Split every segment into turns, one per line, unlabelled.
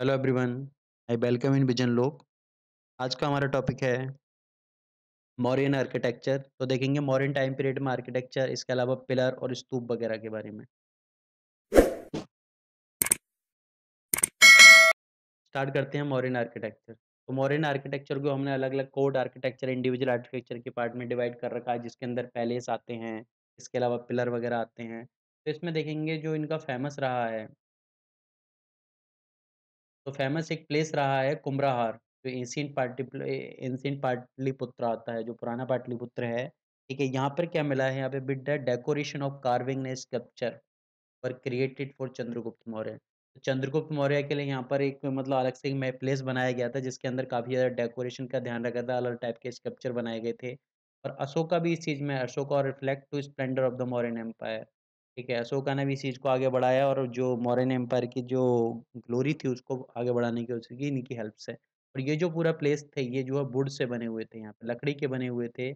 hello everyone I welcome in vision लोक आज का हमारा टॉपिक है मॉरियन आर्किटेक्चर तो देखेंगे मॉरियन टाइम पीरियड में आर्किटेक्चर इसके अलावा पिलर और स्तूप वगैरह के बारे में स्टार्ट करते हैं मॉरियन आर्किटेक्चर तो मॉरियन आर्किटेक्चर को हमने अलग अलग कोड आर्किटेक्चर इंडिविजुअल आर्किटेक्चर के पार्ट में डिवाइड कर रखा है जिसके अंदर पैलेस आते हैं इसके अलावा पिलर वगैरह आते हैं तो इसमें देखेंगे जो इनका फेमस रहा है तो फेमस एक प्लेस रहा है कुमराहार जो एंशियंट पाटली एंशियंट पाटलिपुत्र आता है जो पुराना पाटलिपुत्र है ठीक है यहाँ पर क्या मिला है यहाँ पे बिट है डेकोरेशन ऑफ कार्विंग ने स्कल्पचर और क्रिएटेड फॉर चंद्रगुप्त मौर्य तो चंद्रगुप्त मौर्य के लिए यहाँ पर एक मतलब अलग से मैं प्लेस बनाया गया था जिसके अंदर काफ़ी ज़्यादा डेकोरेशन का ध्यान रखा था अलग टाइप के स्कल्पचर बनाए गए थे और अशोका भी इस चीज़ में अशोका और reflect to splendour of the Mauryan empire ठीक है अशोका ने भी इस चीज़ को आगे बढ़ाया और जो मॉरन एम्पायर की जो ग्लोरी थी उसको आगे बढ़ाने की कोशिश की इनकी हेल्प से और ये जो पूरा प्लेस थे ये जो है वुड से बने हुए थे यहाँ पे लकड़ी के बने हुए थे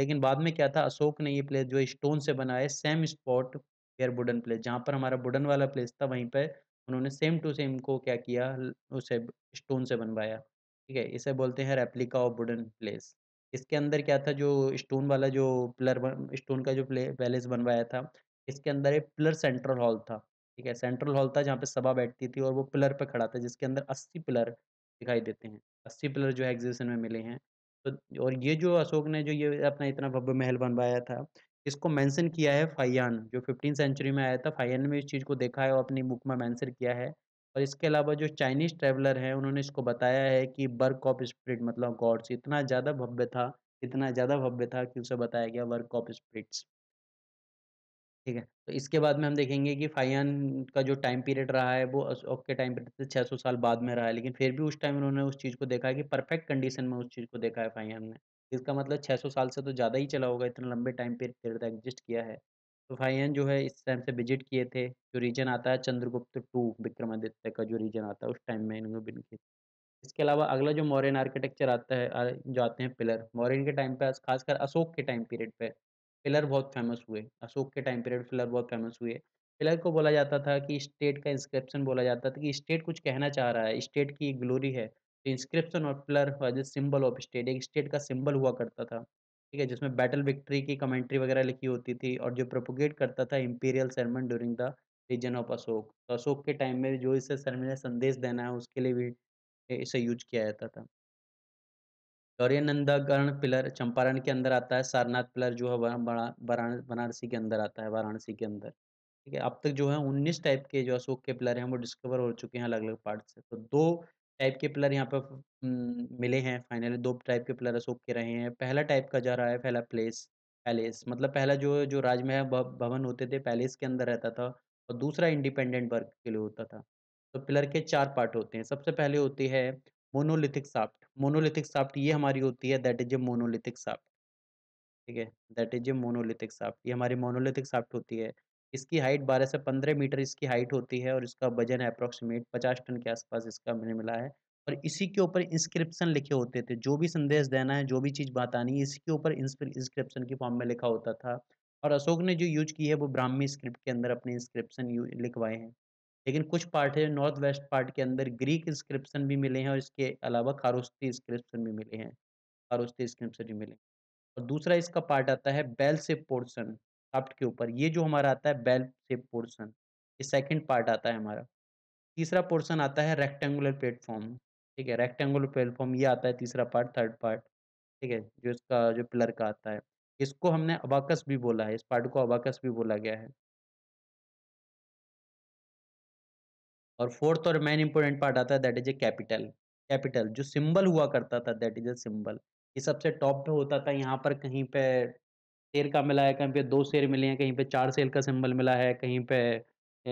लेकिन बाद में क्या था अशोक ने ये प्लेस जो स्टोन से बनाया same spot air wooden place जहाँ पर हमारा वुडन वाला प्लेस था वहीं पर उन्होंने सेम टू सेम को क्या किया उसे स्टोन से बनवाया ठीक है इसे बोलते हैं रेप्लिका ऑफ वुडन प्लेस इसके अंदर क्या था जो स्टोन वाला जो पिलर स्टोन का जो प्ले पैलेस बनवाया था इसके अंदर एक पिलर सेंट्रल हॉल था ठीक है सेंट्रल हॉल था जहाँ पे सभा बैठती थी और वो पिलर पे खड़ा था जिसके अंदर अस्सी पिलर दिखाई देते हैं अस्सी पिलर जो है एग्जिबिशन में मिले हैं तो और ये जो अशोक ने जो ये अपना इतना भव्य महल बनवाया था इसको मैंसन किया है फाइयान जो फिफ्टीन सेंचुरी में आया था फाइयान ने इस चीज़ को देखा है और अपनी बुक में मैंसन किया है और इसके अलावा जो चाइनीज़ ट्रैवलर हैं उन्होंने इसको बताया है कि वर्क ऑफ स्प्रिट मतलब गॉड्स इतना ज़्यादा भव्य था इतना ज़्यादा भव्य था कि उसे बताया गया वर्क ऑफ स्प्रिट्स ठीक है तो इसके बाद में हम देखेंगे कि फाइन का जो टाइम पीरियड रहा है वो अशोक के टाइम पीरियड से 600 साल बाद में रहा है लेकिन फिर भी उस टाइम उन्होंने उस चीज़ को देखा है कि परफेक्ट कंडीशन में उस चीज़ को देखा है फाइन ने इसका मतलब 600 साल से तो ज़्यादा ही चला होगा इतना लंबे टाइम पीरियड तक एग्जिस्ट किया है तो फाइन जो है इस टाइम से विजिट किए थे जो रीजन आता है चंद्रगुप्त टू विक्रमादित्य का जो रीजन आता है उस टाइम में इन्होंने बिन किए इसके अलावा अगला जो मौर्यन आर्किटेक्चर आता है जो आते हैं पिलर मौर्यन के टाइम पे खासकर अशोक के टाइम पीरियड पे फिलर बहुत फेमस हुए अशोक के टाइम पीरियड फिलर बहुत फेमस हुए फिलर को बोला जाता था कि स्टेट का इंस्क्रिप्शन बोला जाता था कि स्टेट कुछ कहना चाह रहा है स्टेट की ग्लोरी है तो इंस्क्रिप्शन और pillar a symbol of state एक स्टेट का सिम्बल हुआ करता था ठीक है जिसमें बैटल विक्ट्री की कमेंट्री वगैरह लिखी होती थी और जो प्रोपोगेट करता था imperial sermon during the reign of Ashok तो अशोक के टाइम में जो इसे सेरेमनी संदेश देना है उसके लिए भी इसे यूज किया जाता था और ये नंदागण पिलर चंपारण के अंदर आता है सारनाथ पिलर जो है वाराणसी के अंदर आता है वाराणसी के अंदर ठीक है अब तक जो है उन्नीस टाइप के जो अशोक के पिलर हैं वो डिस्कवर हो चुके हैं अलग अलग पार्ट से तो दो टाइप के पिलर यहाँ पर मिले हैं फाइनली दो टाइप के पिलर अशोक के रहे हैं पहला टाइप का जा रहा है पहला प्लेस पैलेस मतलब पहला जो जो राजमहल भवन होते थे पैलेस के अंदर रहता था और दूसरा इंडिपेंडेंट वर्क के लिए होता था तो पिलर के चार पार्ट होते हैं सबसे पहले होती है मोनोलिथिक साफ्ट मोनोलिथिक साफ्ट ये हमारी होती है that is a monolithic shaft ठीक है that is a monolithic shaft ये हमारी मोनोलिथिक साफ्ट होती है इसकी हाइट 12 से 15 मीटर इसकी हाइट होती है और इसका वजन है अप्रोक्सीमेट 50 टन के आसपास इसका मैंने मिला है और इसी के ऊपर इंस्क्रिप्शन लिखे होते थे जो भी संदेश देना है जो भी चीज़ बतानी है इसके ऊपर इंस्क्रिप्शन की फॉर्म में लिखा होता था और अशोक ने जो यूज की है वो ब्राह्मी स्क्रिप्ट के अंदर अपने इंस्क्रिप्शन लिखवाए हैं लेकिन कुछ पार्ट है नॉर्थ वेस्ट पार्ट के अंदर ग्रीक इंस्क्रिप्शन भी मिले हैं और इसके अलावा खारोस्ती इंस्क्रिप्शन भी मिले हैं खारोस्ती इंस्क्रिप्शन भी मिले और दूसरा इसका पार्ट आता है बेल से पोर्सन शाफ्ट के ऊपर ये जो हमारा आता है बेल से पोर्सन ये सेकेंड पार्ट आता है हमारा तीसरा पोर्सन आता है रेक्टेंगुलर प्लेटफॉर्म ठीक है रेक्टेंगुलर प्लेटफॉर्म ये आता है तीसरा पार्ट थर्ड पार्ट ठीक है जो इसका जो पिलर का आता है इसको हमने अबाकस भी बोला है इस पार्ट को अबाकस भी बोला गया है और फोर्थ और मेन इंपोर्टेंट पार्ट आता है that is a capital capital जो सिंबल हुआ करता था दैट इज ए सिंबल ये सबसे टॉप पे होता था यहाँ पर कहीं पे शेर का मिला है कहीं पे दो शेर मिले हैं कहीं पे चार शेर का सिंबल मिला है कहीं पे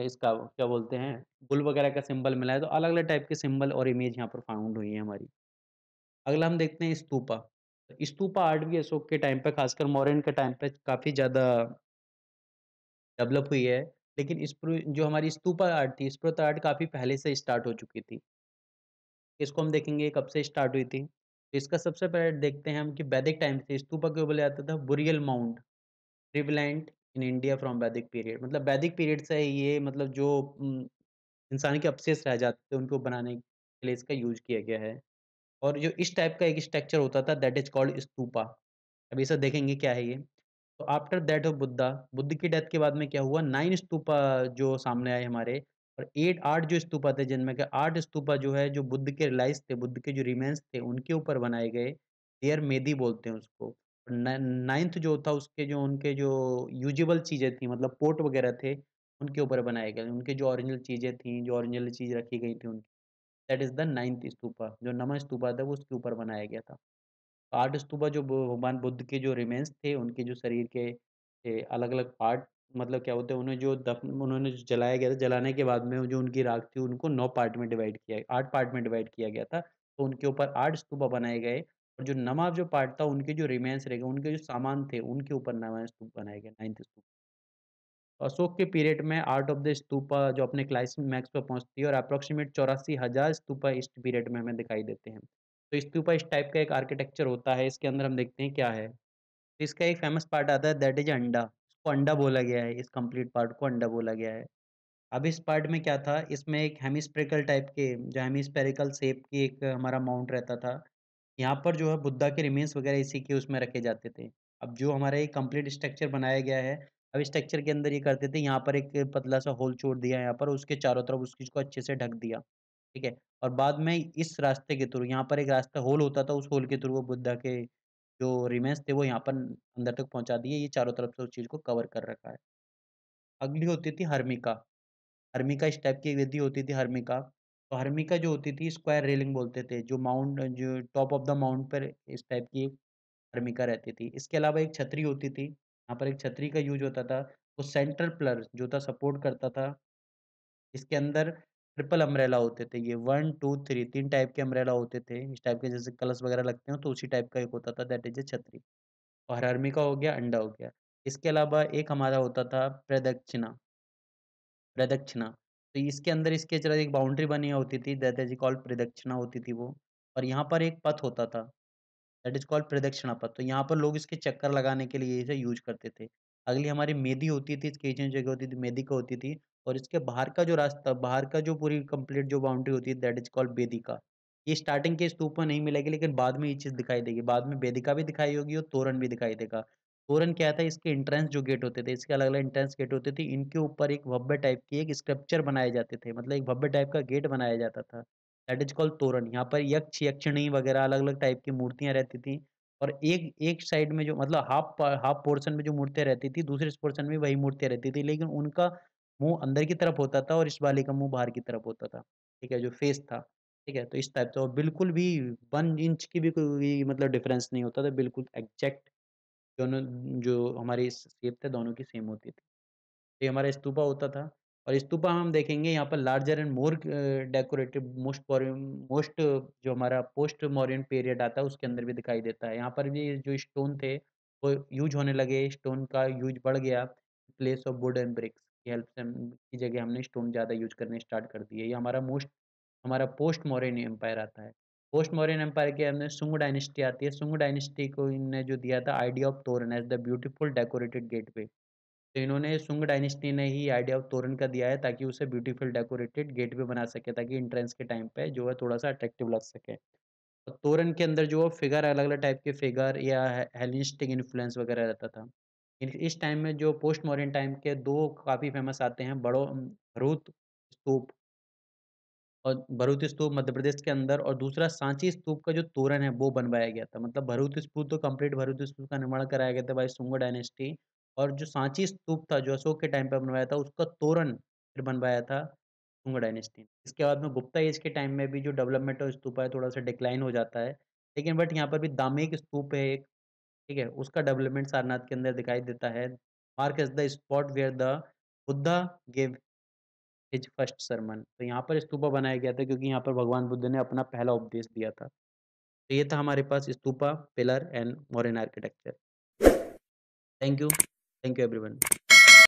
इसका क्या बोलते हैं गुल वगैरह का सिंबल मिला है तो अलग अलग टाइप के सिंबल और इमेज यहाँ पर फाउंड हुई है हमारी अगला हम देखते हैं स्तूपा स्तूपा आर्ट भी अशोक के टाइम पर खासकर मॉरन के टाइम पर काफ़ी ज़्यादा डेवलप हुई है लेकिन इस जो हमारी स्तूपा आर्ट थी स्प्रोत आर्ट काफ़ी पहले से स्टार्ट हो चुकी थी इसको हम देखेंगे कब से स्टार्ट हुई थी तो इसका सबसे पहले देखते हैं हम कि वैदिक टाइम से स्तूपा क्यों बोला जाता था burial mound revered in India from Vedic period मतलब वैदिक पीरियड से ये मतलब जो इंसान के अपशेष रह जाते थे उनको बनाने के लिए इसका यूज किया गया है और जो इस टाइप का एक स्ट्रक्चर होता था दैट इज कॉल्ड स्तूपा अभी सर देखेंगे क्या है ये तो after that of Buddha Buddha की डेथ के बाद में क्या हुआ नाइन स्तूपा जो सामने आए हमारे और एट आठ जो स्तूपा थे जिनमें के आठ स्तूपा जो है जो बुद्ध के रिलाइज थे बुद्ध के जो रिमेंस थे उनके ऊपर बनाए गए एयर मेदी बोलते हैं उसको नाइन्थ जो था उसके जो उनके जो यूजेबल चीज़ें थी मतलब पोर्ट वगैरह थे उनके ऊपर बनाए गए उनके जो ऑरिजिनल चीज़ें थी जो ऑरिजिनल चीज़ रखी गई थी उनकी that is the ninth stupa जो नवा स्तूपा था वो उसके ऊपर बनाया गया था आठ स्तूपा जो भगवान बुद्ध के जो रिमेंस थे उनके जो शरीर के थे अलग अलग पार्ट मतलब क्या होते हैं उन्हें जो दफन उन्होंने जो जलाया गया था जलाने के बाद में जो उनकी राख थी उनको नौ पार्ट में डिवाइड किया आठ पार्ट में डिवाइड किया गया था तो उनके ऊपर आठ स्तूपा बनाए गए और जो नवा जो पार्ट था उनके जो रिमेंस रह गए उनके जो सामान थे उनके ऊपर नवा स्तूप बनाए गए नाइन्थ स्तूप अशोक के पीरियड में आर्ट ऑफ द स्तूपा जो अपने क्लाइस मैक्स पर पहुंचती है और अप्रोक्सीमेट चौरासी हजार स्तूपा इस पीरियड में हमें दिखाई देते हैं तो इसके ऊपर इस टाइप का एक आर्किटेक्चर होता है इसके अंदर हम देखते हैं क्या है तो इसका एक फेमस पार्ट आता है दैट इज अंडा इसको अंडा बोला गया है इस कंप्लीट पार्ट को अंडा बोला गया है अब इस पार्ट में क्या था इसमें एक हेमिस्पेरिकल टाइप के जो हेमिस्पेरिकल शेप की एक हमारा माउंट रहता था यहाँ पर जो है बुद्धा के रिमेन्स वगैरह इसी के उसमें रखे जाते थे अब जो हमारा एक कंप्लीट स्ट्रक्चर बनाया गया है अब स्ट्रक्चर के अंदर ये करते थे यहाँ पर एक पतला सा होल छोड़ दिया यहाँ पर उसके चारों तरफ उस चीज़ को अच्छे से ढक दिया ठीक है और बाद में इस रास्ते के थ्रू यहाँ पर एक रास्ता होल होता था उस होल के थ्रू वो बुद्धा के जो रिमेंस थे वो यहाँ पर अंदर तक पहुँचा दिए ये चारों तरफ से उस चीज़ को कवर कर रखा है अगली होती थी हर्मिका हर्मिका इस टाइप की विधि होती थी हर्मिका तो हर्मिका जो होती थी स्क्वायर रेलिंग बोलते थे जो माउंट जो टॉप ऑफ द माउंट पर इस टाइप की हर्मिका रहती थी इसके अलावा एक छतरी होती थी यहाँ पर एक छतरी का यूज होता था वो सेंट्रल प्लर जो था सपोर्ट करता था इसके अंदर ट्रिपल अम्ब्रेला होते थे ये वन टू थ्री तीन टाइप के अम्ब्रेला होते थे इस टाइप के जैसे कलश वगैरह लगते हो तो उसी टाइप का एक होता था दैट इज ए छतरी और हरमी का हो गया अंडा हो गया इसके अलावा एक हमारा होता था प्रदक्षिणा प्रदक्षिणा तो इसके अंदर इसके चला एक बाउंड्री बनी होती थी दैट इज कॉल्ड प्रदक्षिणा होती थी वो और यहाँ पर एक पथ होता था दैट इज कॉल्ड प्रदक्षिणा पथ तो यहाँ पर लोग इसके चक्कर लगाने के लिए इसे यूज करते थे अगली हमारी मेदी होती थी इसकी जगह होती थी मेदी का होती थी और इसके बाहर का जो रास्ता बाहर का जो पूरी कंप्लीट जो बाउंड्री होती है दैट इज कॉल्ड बेदिका ये स्टार्टिंग के स्तूप में नहीं मिलेगी लेकिन बाद में ये चीज़ दिखाई देगी बाद में बेदिका भी दिखाई होगी और तोरण भी दिखाई देगा तोरण क्या था इसके एंट्रेंस जो गेट होते थे इसके अलग अलग एंट्रेंस गेट होते थे इनके ऊपर एक भव्य टाइप की एक स्क्रप्चर बनाए जाते थे मतलब एक भव्य टाइप का गेट बनाया जाता था दैट इज कॉल्ड तोरण यहाँ पर यक्ष यक्षिणी वगैरह अलग अलग टाइप की मूर्तियाँ रहती थी और एक एक साइड में जो मतलब हाफ हाफ पोर्शन में जो मूर्तियां रहती थी दूसरे पोर्शन में वही मूर्तियां रहती थी लेकिन उनका मुंह अंदर की तरफ होता था और इस वाले का मुंह बाहर की तरफ होता था ठीक है जो फेस था ठीक है तो इस टाइप से और बिल्कुल भी वन इंच की भी कोई मतलब डिफरेंस नहीं होता था बिल्कुल एग्जैक्ट दोनों जो हमारी शेप थे दोनों की सेम होती थी ये हमारा स्तूपा होता था और स्तूपा हम देखेंगे यहाँ पर larger and more decorative most most जो हमारा पोस्ट मॉरियन पीरियड आता है उसके अंदर भी दिखाई देता है यहाँ पर भी जो स्टोन थे वो यूज होने लगे स्टोन का यूज बढ़ गया place of wood and bricks की हेल्प से की जगह हमने स्टोन ज़्यादा यूज करने स्टार्ट कर दिए ये हमारा मोस्ट हमारा पोस्ट मॉरन एम्पायर आता है पोस्ट मॉरन एम्पायर के हमने सुंग डायनेस्टी आती है सुंग डायनेस्टी को इनने जो दिया था idea of toran as the beautiful decorated gate तो इन्होंने सुंग डायनेस्टी ने ही आइडिया ऑफ तोरन का दिया है ताकि उसे ब्यूटीफुल डेकोरेटेड गेट बना सके ताकि इंट्रेंस के टाइम पर जो है थोड़ा सा अट्रैक्टिव लग सके तोरन के अंदर जो फिगर अलग अलग टाइप के फिगर या हेलिस्टिक इन्फ्लुएंस वगैरह रहता था इस टाइम में जो पोस्ट मॉडर्न टाइम के दो काफ़ी फेमस आते हैं बड़ो भरूत स्तूप और भरूत स्तूप मध्य प्रदेश के अंदर और दूसरा सांची स्तूप का जो तोरण है वो बनवाया गया था मतलब भरूत स्तूप तो कंप्लीट भरूत स्तूप का निर्माण कराया गया था भाई सुंग डायनेस्टी और जो सांची स्तूप था जो अशोक के टाइम पर बनवाया था उसका तोरण फिर बनवाया था सुंग डायनेस्टी इसके बाद में गुप्ता एज के टाइम में भी जो डेवलपमेंट और स्तूप है थोड़ा सा डिक्लाइन हो जाता है लेकिन बट यहाँ पर भी दामेक स्तूप है एक ठीक है उसका डेवलपमेंट सारनाथ के अंदर दिखाई देता है mark is the spot where the Buddha gave his first sermon तो यहाँ पर स्तूपा बनाया गया था क्योंकि यहाँ पर भगवान बुद्ध ने अपना पहला उपदेश दिया था तो ये था हमारे पास stupa pillar and Mauryan architecture thank you thank you everyone